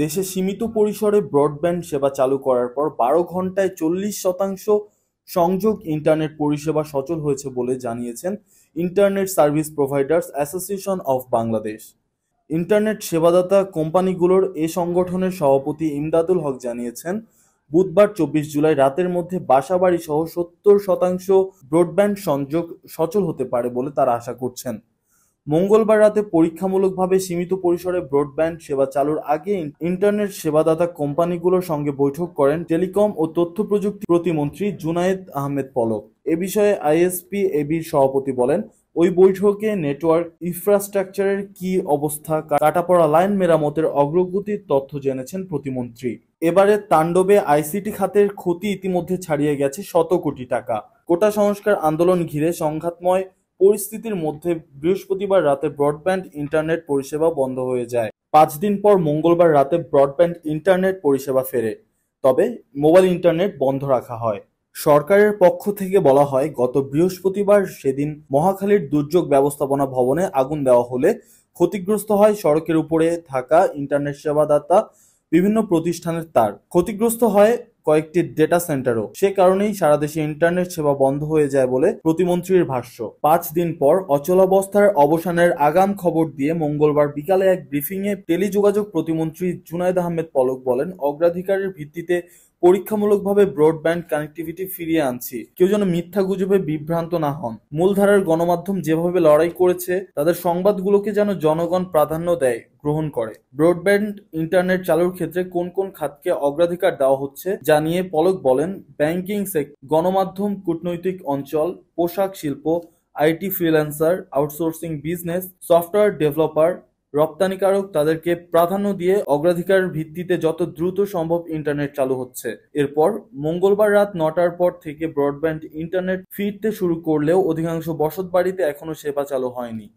দেশে সীমিত পরিসরে ব্রডব্যান্ড সেবা চালু করার পর বারো ঘন্টায় চল্লিশ শতাংশ সংযোগ ইন্টারনেট পরিষেবা সচল হয়েছে বলে জানিয়েছেন internet service providers association of Bangladesh internet সেবাদাতা কোম্পানিগুলোর এ সংগঠনের সভাপতি ইমদাদুল হক জানিয়েছেন বুধবার চব্বিশ জুলাই রাতের মধ্যে বাসাবাড়ি সহ সত্তর শতাংশ ব্রডব্যান্ড সংযোগ সচল হতে পারে বলে তারা আশা করছেন মঙ্গলবার রাতে পরীক্ষামূলকভাবে সীমিত পরিসরে ব্রডব্যান্ড সেবা চালুর আগে ইন্টারনেট সেবাদাতা কোম্পানিগুলোর সঙ্গে বৈঠক করেন টেলিকম ও তথ্য প্রযুক্তি প্রতিমন্ত্রী জুনায়েদ আহমেদ পলক এ বিষয়ে আইএসপি এবির সভাপতি বলেন ওই বৈঠকে নেটওয়ার্ক ইনফ্রাস্ট্রাকচারের কি অবস্থা কাটাপড়া লাইন মেরামতের অগ্রগতির তথ্য জেনেছেন প্রতিমন্ত্রী এবারে তাণ্ডবে আইসিটি খাতের ক্ষতি ইতিমধ্যে ছাড়িয়ে গেছে শত কোটি টাকা কোটা সংস্কার আন্দোলন ঘিরে সংঘাতময় পরিস্থিতির মধ্যে বৃহস্পতিবার রাতে ব্রডব্যান্ড ইন্টারনেট পরিষেবা বন্ধ হয়ে যায় পাঁচ দিন পর মঙ্গলবার রাতে ব্রডব্যান্ড ইন্টারনেট পরিষেবা ফেরে তবে মোবাইল ইন্টারনেট বন্ধ রাখা হয় সরকারের পক্ষ থেকে বলা হয় গত বৃহস্পতিবার সেদিন মহাখালীর দুর্যোগ ব্যবস্থাপনা ভবনে আগুন দেওয়া হলে ক্ষতিগ্রস্ত হয় সড়কের উপরে থাকা ইন্টারনেট সেবাদাতা বিভিন্ন প্রতিষ্ঠানের তার ক্ষতিগ্রস্ত হয় কয়েকটি ডেটা সেন্টারও সে কারণেই সারা দেশে ইন্টারনেট সেবা বন্ধ হয়ে যায় বলে প্রতিমন্ত্রীর ভাষ্য পাঁচ দিন পর অচলাবস্থার অবসানের আগাম খবর দিয়ে মঙ্গলবার বিকালে এক ব্রিফিংয়ে টেলিযোগাযোগ প্রতিমন্ত্রী জুনায়দ আহমেদ পলক বলেন অগ্রাধিকারের ভিত্তিতে পরীক্ষামূলকভাবে ব্রডব্যান্ড কানেক্টিভিটি ফিরিয়ে আনছি কেউ যেন মিথ্যা গুজবে বিভ্রান্ত না হন মূলধারার গণমাধ্যম যেভাবে লড়াই করেছে তাদের সংবাদগুলোকে যেন জনগণ প্রাধান্য দেয় গ্রহণ করে ব্রডব্যান্ড ইন্টারনেট চালুর ক্ষেত্রে কোন কোন খাতকে অগ্রাধিকার দেওয়া হচ্ছে যা নিয়ে পলক বলেন ব্যাংকিং গণমাধ্যম কূটনৈতিক অঞ্চল পোশাক শিল্প IT freelancer outsourcing business software developer রপ্তানিকারক তাদেরকে প্রাধান্য দিয়ে অগ্রাধিকার ভিত্তিতে যত দ্রুত সম্ভব ইন্টারনেট চালু হচ্ছে এরপর মঙ্গলবার রাত নটার পর থেকে ব্রডব্যান্ড ইন্টারনেট ফিরতে শুরু করলেও অধিকাংশ বসত বাড়িতে এখনও সেবা চালু হয়নি